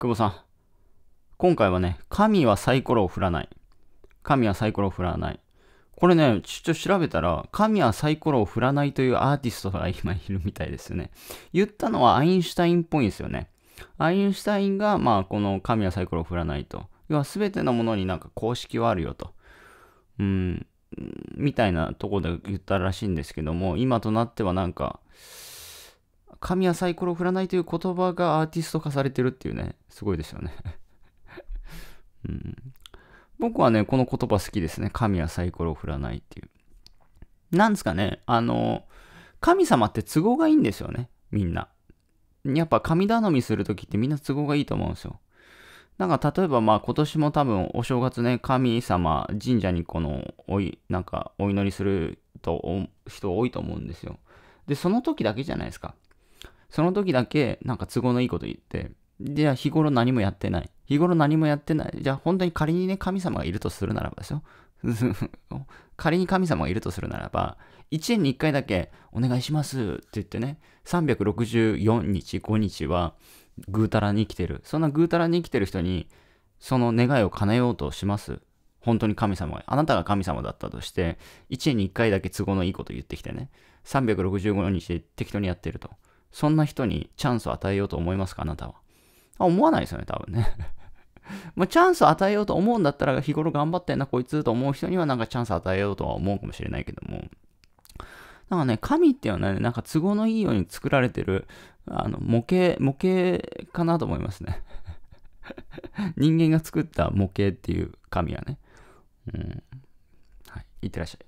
久保さん。今回はね、神はサイコロを振らない。神はサイコロを振らない。これね、ちょっと調べたら、神はサイコロを振らないというアーティストが今いるみたいですよね。言ったのはアインシュタインっぽいんですよね。アインシュタインが、まあ、この神はサイコロを振らないと。要は全てのものになんか公式はあるよと。うん、みたいなとこで言ったらしいんですけども、今となってはなんか、神はサイコロを振らないという言葉がアーティスト化されてるっていうね、すごいですよね うん、僕はね、この言葉好きですね。神はサイコロを振らないっていう。なんですかね、あの、神様って都合がいいんですよね、みんな。やっぱ神頼みするときってみんな都合がいいと思うんですよ。なんか例えばまあ今年も多分お正月ね、神様、神社にこの、おい、なんかお祈りすると人多いと思うんですよ。で、その時だけじゃないですか。その時だけなんか都合のいいこと言って、じゃあ日頃何もやってない。日頃何もやってない。じゃあ本当に仮にね、神様がいるとするならばですよ。仮に神様がいるとするならば、1年に1回だけお願いしますって言ってね、364日、5日はぐうたらに生きてる。そんなぐうたらに生きてる人に、その願いを叶えようとします。本当に神様が、あなたが神様だったとして、1年に1回だけ都合のいいこと言ってきてね、365日適当にやってると。そんな人にチャンスを与えようと思いますかあなたは。あ思わないですよね、多分ね。まあ、チャンスを与えようと思うんだったら、日頃頑張ってんな、こいつと思う人にはなんかチャンスを与えようとは思うかもしれないけども。なんかね、神っていうのはね、なんか都合のいいように作られてる、あの、模型、模型かなと思いますね。人間が作った模型っていう神はね。うん。はい。いってらっしゃい。